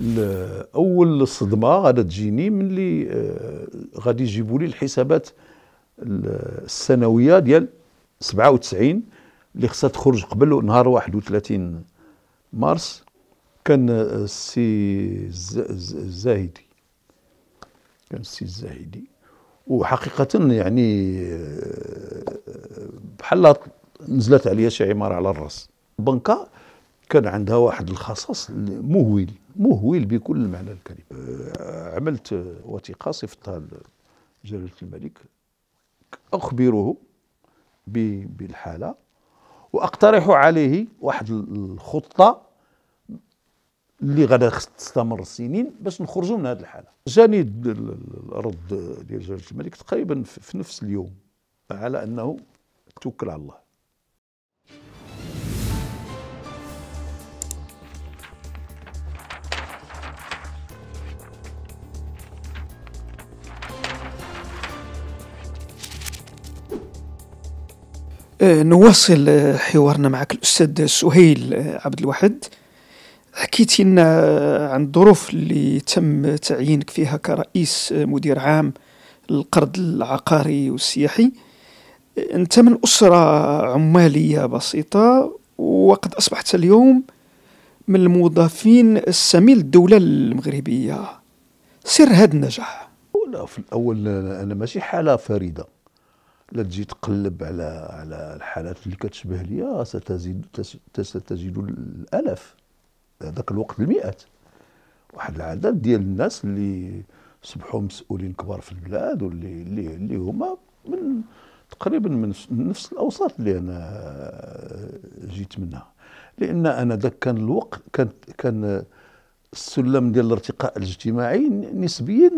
اول صدمه غادا تجيني ملي آه، غادي يجيبوا لي الحسابات السنويه ديال 97 اللي خصها تخرج قبل نهار 31 مارس كان آه، السي الزاهدي كان السي الزاهدي وحقيقه يعني آه، بحال نزلت عليا شي عماره على الراس البنكه كان عندها واحد الخصص مهول مهول بكل معنى الكلمة آه، عملت وثيقة صفتها لجلالة الملك أخبره بالحالة وأقترح عليه واحد الخطة اللي غادا تستمر سنين باش نخرجوا من هذه الحالة جاني الرد ديال جلالة الملك تقريبا في نفس اليوم على أنه توكل على الله آه، نواصل آه، حوارنا معك الاستاذ سهيل آه، عبد الواحد حكيتي لنا عن الظروف اللي تم تعيينك فيها كرئيس مدير عام للقرض العقاري والسياحي انت من اسره عماليه بسيطه وقد اصبحت اليوم من الموظفين السميل الدوله المغربيه سر هذا النجاح في الاول انا ماشي حاله فريده لا تجي تقلب على على الحالات اللي كتشبه ليا ستزيد ستجد الالاف هذاك الوقت المئات واحد العدد ديال الناس اللي صبحوا مسؤولين كبار في البلاد واللي اللي, اللي هما من تقريبا من نفس الاوساط اللي انا جيت منها لان انا ذاك كان الوقت كان كان السلم ديال الارتقاء الاجتماعي نسبيا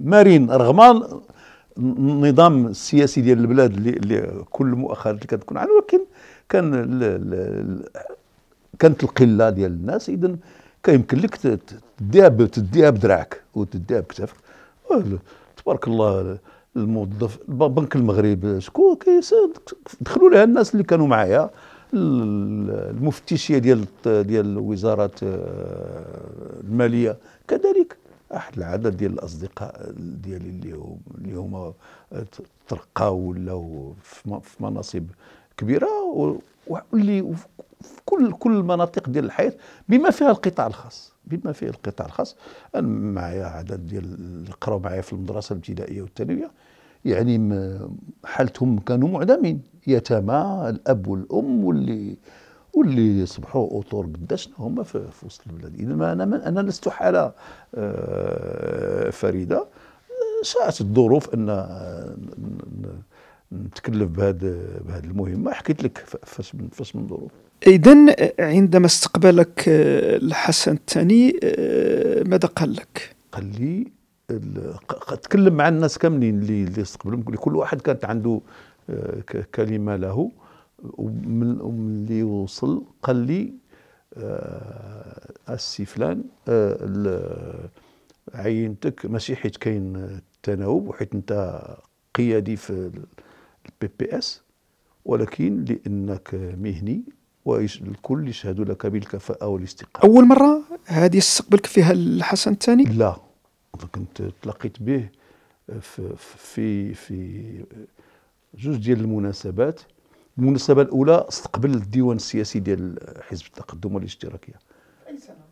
مرن رغم النظام السياسي ديال البلاد اللي, اللي كل المؤخرات اللي كتكون عنه ولكن كان ال ال كانت القله ديال الناس اذا كيمكن لك تديها تديها بدراعك وتديها بكتافك تبارك الله الموظف بنك المغرب شكون دخلوا لها الناس اللي كانوا معايا المفتشيه ديال ديال وزاره آه، الماليه كذلك احد العدد ديال الاصدقاء ديالي اللي هم اللي هما ترقاو ولاو في مناصب كبيره واللي في كل كل المناطق ديال الحياه بما فيها القطاع الخاص بما فيه القطاع الخاص انا معايا عدد ديال اللي قراوا معايا في المدرسه الابتدائيه والثانويه يعني حالتهم كانوا معدمين يتامى الاب والام واللي واللي صبحوا اطور قداشنا هما في, وسط البلاد اذا انا انا لست حاله آه، فريده شاءت الظروف ان آه، نتكلف بهذا بهذه المهمه حكيت لك فاش من فاش من ظروف اذا عندما استقبلك آه، الحسن الثاني ماذا قال لك؟ قال لي تكلم مع الناس كاملين اللي اللي استقبلهم كل واحد كانت عنده كلمه له ومن اللي وصل قال لي السي آه، فلان آه، عينتك ماشي حيت كاين التناوب وحيت انت قيادي في البي بي اس ولكن لانك مهني والكل يشهد لك بالكفاءه والاستقامه اول مره هذه استقبلك فيها الحسن الثاني لا كنت تلاقيت به آه، في في في جوج ديال المناسبات المناسبه الاولى استقبل الديوان السياسي ديال حزب التقدم والاشتراكيه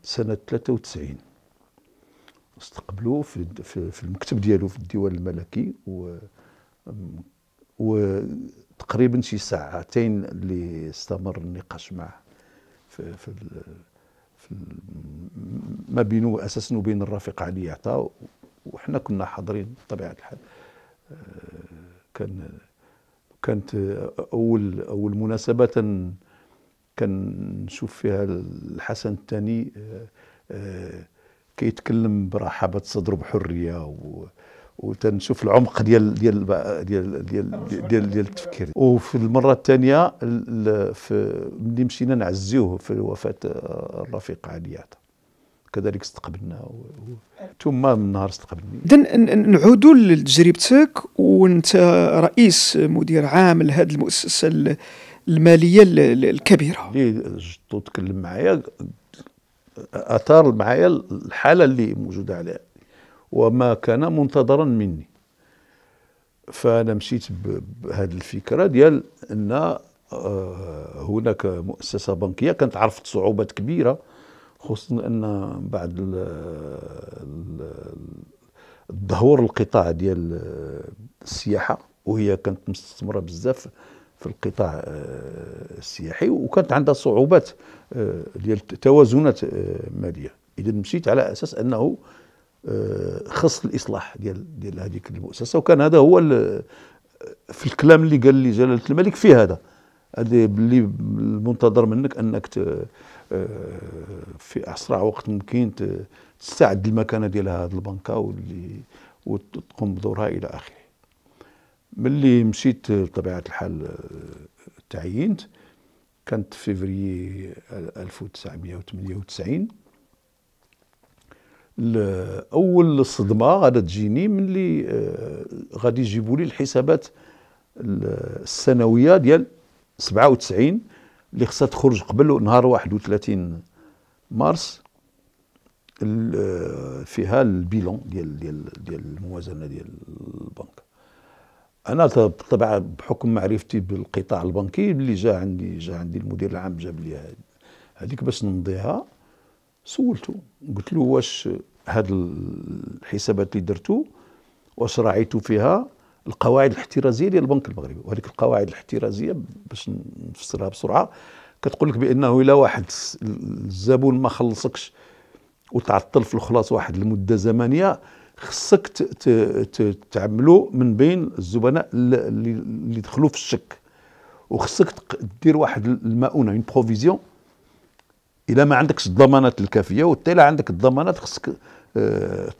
سنه 93 استقبلوه في في المكتب ديالو في الديوان الملكي و وتقريبا شي ساعتين اللي استمر النقاش معه في في, في ما بينه اساسا وبين الرفيق علي عطا وحنا كنا حاضرين بطبيعه الحال آه، كان كانت اول اول مناسبه كنشوف فيها الحسن الثاني آه، آه، كيتكلم برحابه صدر بحريه و وتنشوف العمق ديال ديال ديال ديال ديال, ديال التفكير وفي المره الثانيه ملي مشينا نعزيوه في وفاه الرفيق علياته كذلك استقبلنا ثم من نهار استقبلني اذا نعودوا لتجربتك وانت رئيس مدير عام لهذه المؤسسه الماليه الكبيره اللي جدو تكلم معايا اثار معايا الحاله اللي موجوده عليها وما كان منتظرا مني فانا مشيت بهذه الفكره ديال ان آه، هناك مؤسسه بنكيه كانت عرفت صعوبات كبيره خصوصا ان بعد الظهور القطاع ديال السياحه وهي كانت مستثمره بزاف في القطاع آه، السياحي وكانت عندها صعوبات آه، ديال توازنات آه، ماليه اذا مشيت على اساس انه خص الاصلاح ديال ديال هذيك المؤسسه وكان هذا هو في الكلام اللي قال لي جلاله الملك في هذا اللي المنتظر منك انك آه، في اسرع وقت ممكن تستعد المكانه ديال هذه البنكه واللي وتقوم بدورها الى اخره ملي مشيت بطبيعه الحال آه، تعينت كانت في فيفري 1998 اول صدمه غادي تجيني ملي آه، غادي يجيبوا لي الحسابات السنويه ديال 97 اللي خصها تخرج قبل نهار 31 مارس فيها البيلون ديال ديال ديال الموازنه ديال البنك انا بالطبع بحكم معرفتي بالقطاع البنكي اللي جا عندي جا عندي المدير العام جاب لي هذيك باش نمضيها سولته قلت له واش هاد الحسابات اللي درتو واش راعيتو فيها القواعد الاحترازيه ديال البنك المغربي وهذيك القواعد الاحترازيه باش نفسرها بسرعه كتقول لك بانه الا واحد الزبون ما خلصكش وتعطل في الخلاص واحد المده زمنيه خصك تعملو من بين الزبناء اللي دخلوا في الشك وخصك دير واحد المؤونه اون بروفيزيون الا ما عندكش الضمانات الكافيه وحتى الا عندك الضمانات خصك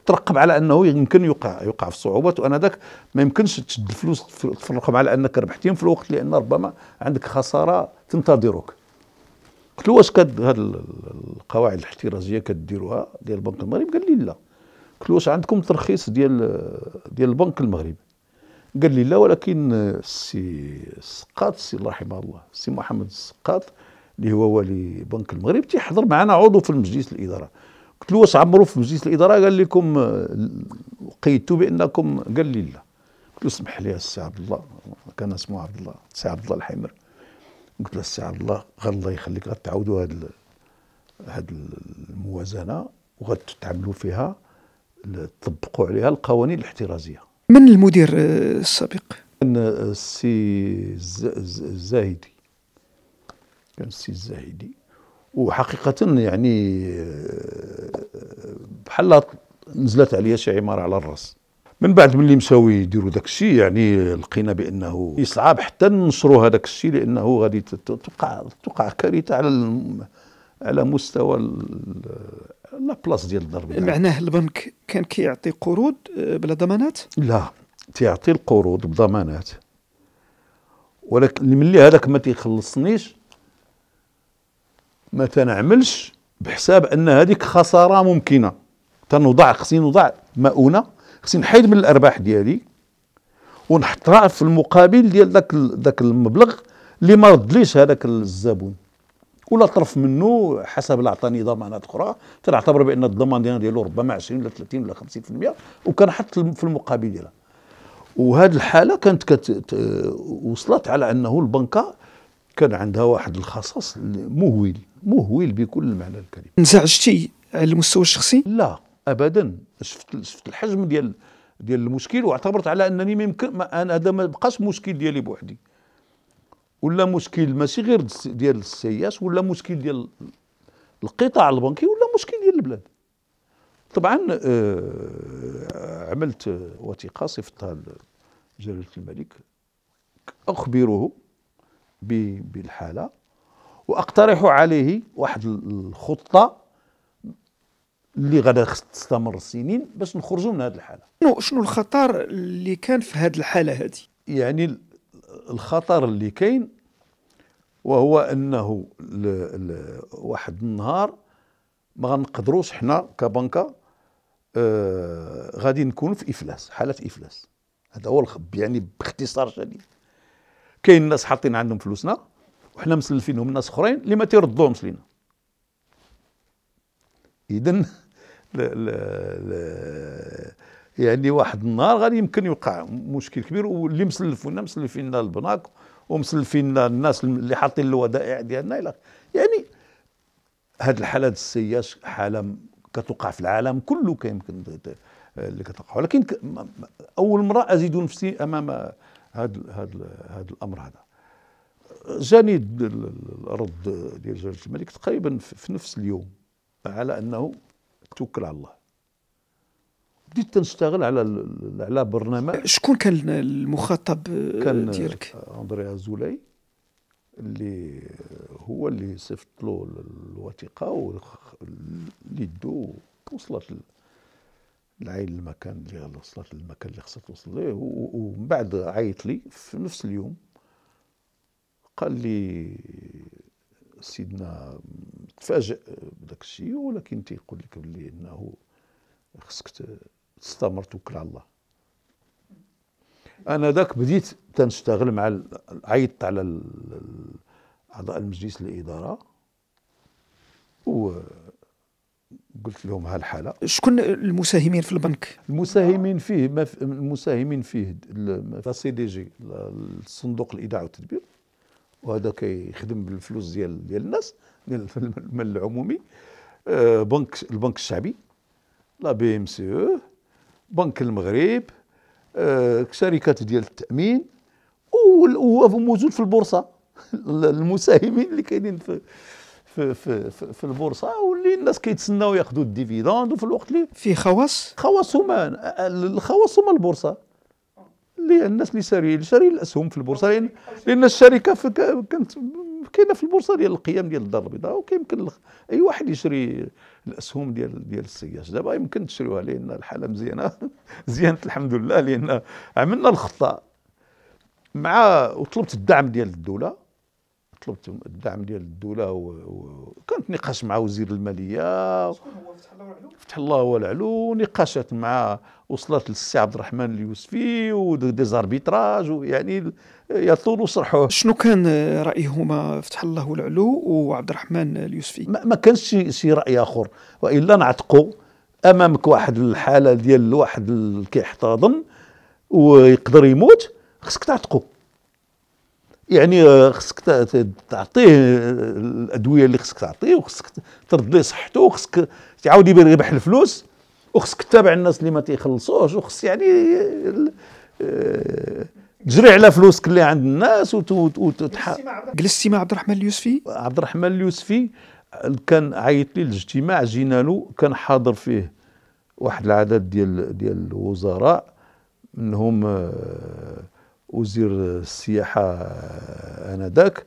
ترقب على انه يمكن يقع يقع في صعوبات وانا ذاك ما يمكنش تشد الفلوس تفرقهم على انك ربحتين في الوقت لان ربما عندك خساره تنتظرك قلت له واش كد هاد القواعد الاحترازيه كديروها ديال بنك المغرب قال لي لا قلت له واش عندكم ترخيص ديال ديال البنك المغرب قال لي لا ولكن السي السقاط السي الله رحمه الله السي محمد السقاط اللي هو ولي بنك المغرب تيحضر معنا عضو في المجلس الاداره قلت له واش عمرو في مجلس الاداره قال لكم قيدتوا بانكم قال لي لا قلت له اسمح لي السي عبد الله كان اسمه عبد الله السي عبد الله الحمر قلت له السي عبد الله غير الله يخليك غتعاودوا هاد هاد الموازنه وغتعملوا فيها تطبقوا عليها القوانين الاحترازيه من المدير آه، السابق آه، كان السي الزاهدي كان السي الزاهدي وحقيقة يعني آه، بحال نزلت عليا شي عمارة على الراس من بعد ملي مساو يديروا داك الشيء يعني لقينا بانه يصعب حتى ننشروا هذاك الشيء لانه غادي توقع توقع كارثه على على مستوى لا بلاص ديال الضرب يعني. معناه البنك كان كيعطي كي قروض آه، بلا ضمانات؟ لا تيعطي القروض بضمانات ولكن ملي هذاك ما تيخلصنيش ما تنعملش بحساب ان هذيك خساره ممكنه تنوضع خصني نوضع مؤونه خصني نحيد من الارباح ديالي ونحطها في المقابل ديال ذاك ذاك المبلغ اللي ما ردليش هذاك الزبون ولا طرف منه حسب اللي عطاني ضمانات اخرى تنعتبر بان الضمان ديالنا ديالو ربما 20 ولا 30 ولا 50% وكنحط في المقابل ديالها وهذه الحاله كانت كت... وصلت على انه البنكه كان عندها واحد الخصص مهول مهول بكل معنى الكلمه انزعجتي على المستوى الشخصي لا ابدا شفت شفت الحجم ديال ديال المشكل واعتبرت على انني ممكن ما انا هذا ما بقاش مشكل ديالي بوحدي ولا مشكل ماشي غير ديال السياس ولا مشكل ديال القطاع البنكي ولا مشكل ديال البلاد طبعا آه، عملت وثيقه صفتها لجلاله الملك اخبره بالحالة وأقترح عليه واحد الخطة اللي غادا تستمر سنين باش نخرجوا من هذه الحالة شنو شنو الخطر اللي كان في هذه الحالة هذه يعني الخطر اللي كاين وهو انه ل... ل... واحد النهار ما غنقدروش حنا كبنكه آه غادي نكون في افلاس حاله افلاس هذا هو الخب يعني باختصار شديد كاين ناس حاطين عندهم فلوسنا وحنا مسلفينهم ناس اخرين اللي ما تيردوهمش لينا اذا يعني واحد النهار غادي يمكن يوقع مشكل كبير واللي مسلفونا مسلفينا البناك ومسلفينا الناس اللي حاطين الودائع ديالنا الى يعني هاد الحالات السيئه حاله كتوقع في العالم كله كيمكن اللي كتوقع ولكن اول مره ازيد نفسي امام هذا هذا هذا الامر هذا جاني الرد ديال جلاله الملك تقريبا في نفس اليوم على انه توكل على الله بديت تنشتغل على على برنامج شكون كان المخاطب كان ديالك؟ اندريا زولي اللي هو اللي صيفط له الوثيقه اللي يدو وصلت العيل المكان اللي وصلت للمكان اللي خصها توصل ليه ومن بعد عيط لي في نفس اليوم قال لي سيدنا تفاجئ بداك الشيء ولكن تيقول لك بلي انه خصك تستمر توكل على الله انا ذاك بديت تنشتغل مع عيطت على اعضاء المجلس الاداره و قلت لهم هالحاله شكون المساهمين في البنك المساهمين فيه في المساهمين فيه سي دي جي الصندوق الاذاعه والتدبير وهذا كيخدم بالفلوس ديال ديال الناس ديال المال العمومي آه، بنك البنك الشعبي لا بي ام سي او بنك المغرب آه، شركات ديال التامين وموجود في البورصه المساهمين اللي كاينين في في في في البورصه واللي الناس كيتسناو ياخذوا الديفيدوند وفي الوقت اللي في خواص خواص هما الخواص هما البورصه اللي الناس اللي شاريين شاريين الاسهم في البورصه لان لان الشركه كانت كاينه في البورصه ديال القيم ديال الدار البيضاء وكيمكن اي واحد يشري الاسهم ديال ديال السياج دابا يمكن تشريوها لان الحاله مزيانه زيانت الحمد لله لان عملنا الخطه مع وطلبت الدعم ديال الدوله طلبت الدعم ديال الدوله وكانت نقاش مع وزير الماليه فتح الله والعلو نقاشات مع وصلت للسي عبد الرحمن اليوسفي ودي زاربيتراج ويعني يطول صرحوه شنو كان رايهما فتح الله والعلو وعبد الرحمن اليوسفي ما, ما كانش شي, شي راي اخر والا نعتقوا امامك واحد الحاله ديال واحد كيحتضن ويقدر يموت خصك تعتقوا يعني آه، خصك تعطيه الادويه اللي خصك تعطيه وخصك ترد ليه صحته وخصك تعاود يربح ربح الفلوس وخصك تتابع الناس اللي ما تيخلصوش وخص يعني آه، تجري على فلوسك اللي عند الناس جلستي مع عبد الرحمن اليوسفي عبد الرحمن اليوسفي كان عيط لي الاجتماع جينا له كان حاضر فيه واحد العدد ديال ديال الوزراء منهم آه، وزير السياحه انذاك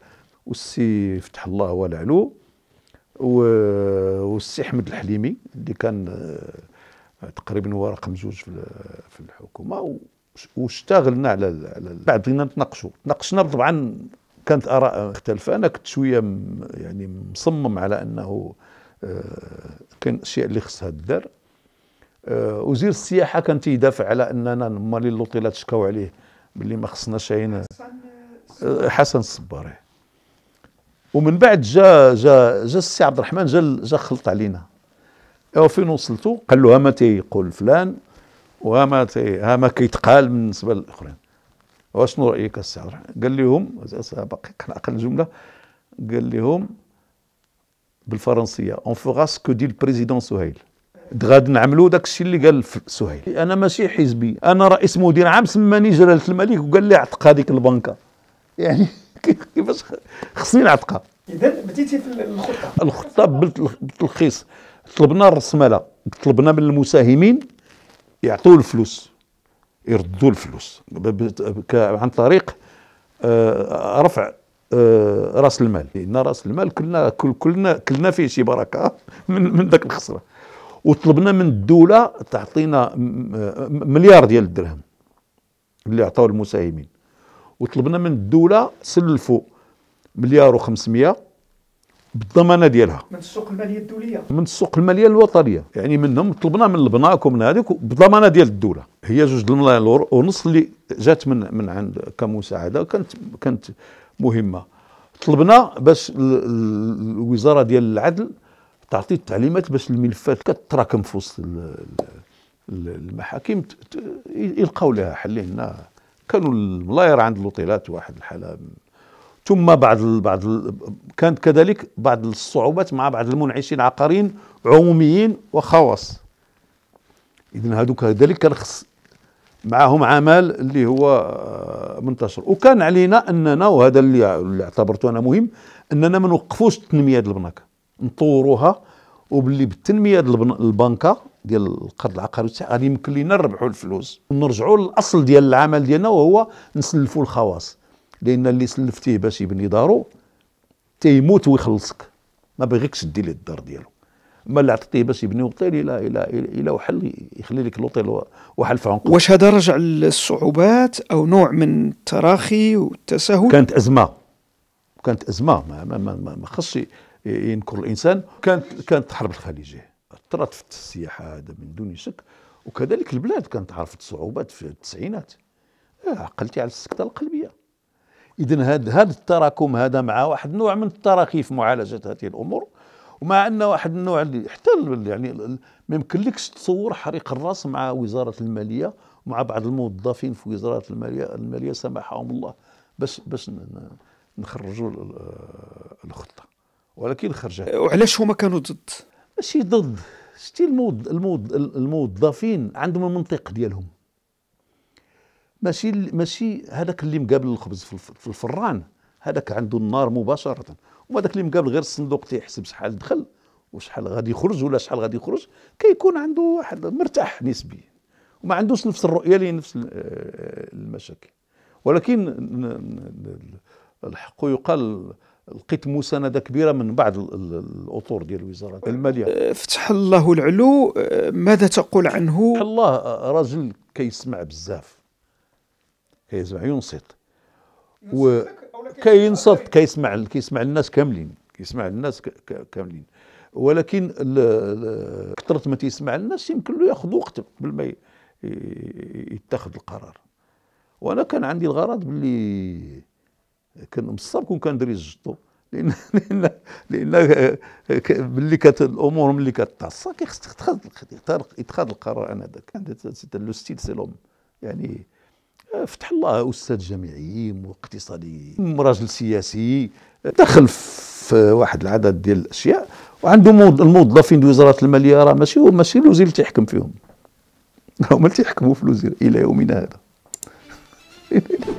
والسي فتح الله والعلو والسي أحمد الحليمي اللي كان آه، تقريبا هو رقم جوج في الحكومه واشتغلنا على على بعد بدينا نتناقشوا تناقشنا طبعا كانت اراء مختلفه انا كنت شويه يعني مصمم على انه آه، كاين اشياء اللي خصها تدار آه، وزير السياحه كان تيدافع على اننا مالي اللوطيلات شكاو عليه باللي ما خصناش عين حسن الصباري ومن بعد جا جا جا السي عبد الرحمن جا جا خلط علينا ايوا فين وصلتوا قال له هما تيقول فلان وهما هما كيتقال بالنسبه للاخرين واشنو رايك السي عبد الرحمن قال لهم باقي كنعقل الجمله قال لهم بالفرنسيه اون فوغا سكو دي البريزيدون سهيل غادي نعملوا داك الشيء اللي قال سهيل انا ماشي حزبي انا رئيس مدير عام سماني جلاله الملك وقال لي اعتق هذيك البنكه يعني كيفاش خصني نعتقها اذا بديتي في الخطه الخطه بالتلخيص طلبنا الرسمله طلبنا من المساهمين يعطوا الفلوس يردوا الفلوس عن طريق آه، رفع آه، راس المال لان راس المال كلنا كلنا كلنا فيه شي بركه من من ذاك الخسره وطلبنا من الدوله تعطينا مليار ديال الدرهم اللي عطاو المساهمين وطلبنا من الدوله سلفوا مليار و500 بالضمانه ديالها من السوق الماليه الدوليه من السوق الماليه الوطنيه يعني منهم طلبنا من البنك ومن هذوك بالضمانه ديال الدوله هي جوج الملايين ونص اللي جات من من عند كمساعده كانت كانت مهمه طلبنا باش الوزاره ديال العدل تعطي التعليمات باش الملفات كتراكم في وسط المحاكم يلقاو لها حل هنا كانوا الملاير عند الاوتيلات واحد الحاله ثم بعض بعض كانت كذلك بعض الصعوبات مع بعض المنعشين عقاريين عموميين وخواص اذا هادو كذلك كان خص معاهم عمل اللي هو آه، منتشر وكان علينا اننا وهذا اللي اعتبرته انا مهم اننا ما نوقفوش التنميه البنك نطوروها وباللي بالتنميه ديال البنكه ديال القرض العقاري تاع غادي يمكن لينا نربحوا الفلوس ونرجعوا للاصل ديال العمل ديالنا وهو نسلفوا الخواص لان اللي سلفتيه باش يبني دارو تيموت ويخلصك ما بغيكش تدي ليه الدار ديالو اما اللي عطيتيه باش يبني وطيل الى الى الى وحل يخلي لك الاوتيل وحل في عنقه واش هذا رجع للصعوبات او نوع من التراخي والتساهل كانت ازمه كانت ازمه ما ما ما, ما خصش ينكر الانسان كانت كانت حرب الخليجيه اثرت في السياحه هذا من دون شك وكذلك البلاد كانت عرفت صعوبات في التسعينات آه، عقلتي على السكته القلبيه اذا هذا هذا التراكم هذا مع واحد النوع من التراخي في معالجه هذه الامور ومع ان واحد النوع اللي حتى يعني ما يمكنلكش تصور حريق الراس مع وزاره الماليه ومع بعض الموظفين في وزاره الماليه الماليه سمحهم الله باش باش نخرجوا الخطه ولكن خرجت أه، وعلاش هما كانوا ضد؟ ماشي ضد شتي المود المود الموظفين عندهم المنطق ديالهم ماشي ماشي هذاك اللي مقابل الخبز في الفران هذاك عنده النار مباشره داك اللي مقابل غير الصندوق تيحسب شحال دخل وشحال غادي يخرج ولا شحال غادي يخرج كيكون عنده واحد مرتاح نسبي وما عندوش نفس الرؤيه اللي نفس آه، المشاكل ولكن الحق يقال لقيت مسانده كبيره من بعض الاطر ديال وزاره الماليه أه، فتح الله العلو أه، ماذا تقول عنه الله أه، راجل كيسمع بزاف كيسمع ينصت و كينصت كيسمع كيسمع الناس كاملين كيسمع الناس كاملين ولكن كثرة ما تيسمع الناس يمكن له ياخذ وقت قبل ما يتخذ القرار وانا كان عندي الغرض باللي كان مصاب كون كان دريز جدو لان لان لان ملي كانت الامور ملي كتعصى كيخصك اتخاذ القرار انا ذاك لو ستيل سي لوم يعني آه، فتح الله استاذ جامعي واقتصادي راجل سياسي دخل في واحد العدد ديال الاشياء وعنده الموظفين ديال وزاره الماليه راه ماشي هو ماشي الوزير اللي تيحكم فيهم هما اللي تيحكموا في الوزير الى يومنا هذا